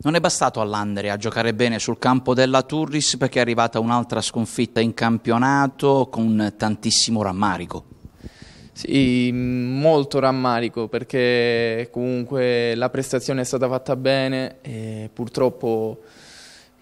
Non è bastato all'Andrea giocare bene sul campo della Turris perché è arrivata un'altra sconfitta in campionato con tantissimo rammarico. Sì, molto rammarico perché comunque la prestazione è stata fatta bene e purtroppo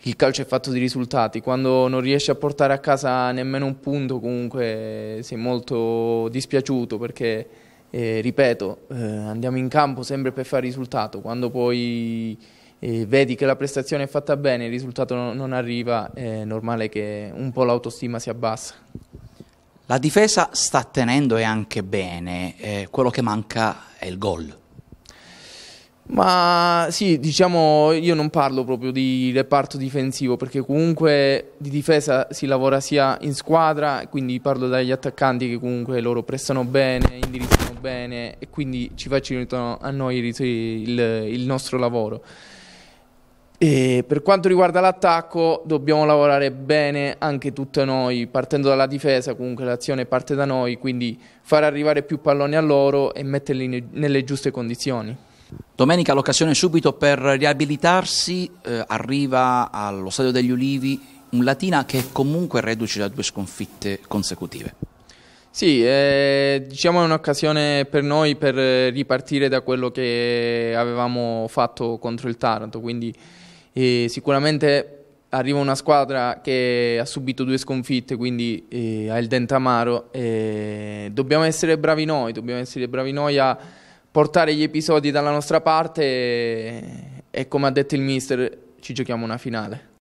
il calcio è fatto di risultati, quando non riesci a portare a casa nemmeno un punto comunque sei molto dispiaciuto perché, eh, ripeto, eh, andiamo in campo sempre per fare risultato, quando poi e vedi che la prestazione è fatta bene, il risultato non arriva, è normale che un po' l'autostima si abbassa. La difesa sta tenendo e anche bene, eh, quello che manca è il gol. Ma sì, diciamo, io non parlo proprio di reparto difensivo perché comunque di difesa si lavora sia in squadra, quindi parlo dagli attaccanti che comunque loro prestano bene, indirizzano bene e quindi ci facilitano a noi il, il nostro lavoro. E per quanto riguarda l'attacco, dobbiamo lavorare bene anche tutti noi, partendo dalla difesa, comunque l'azione parte da noi, quindi far arrivare più palloni a loro e metterli nelle giuste condizioni. Domenica l'occasione subito per riabilitarsi, eh, arriva allo Stadio degli Ulivi un Latina che è comunque reduce da due sconfitte consecutive. Sì, eh, diciamo è un'occasione per noi per ripartire da quello che avevamo fatto contro il Taranto, quindi e sicuramente arriva una squadra che ha subito due sconfitte, quindi eh, ha il dente amaro. dobbiamo essere bravi noi, dobbiamo essere bravi noi a portare gli episodi dalla nostra parte e, e come ha detto il mister ci giochiamo una finale.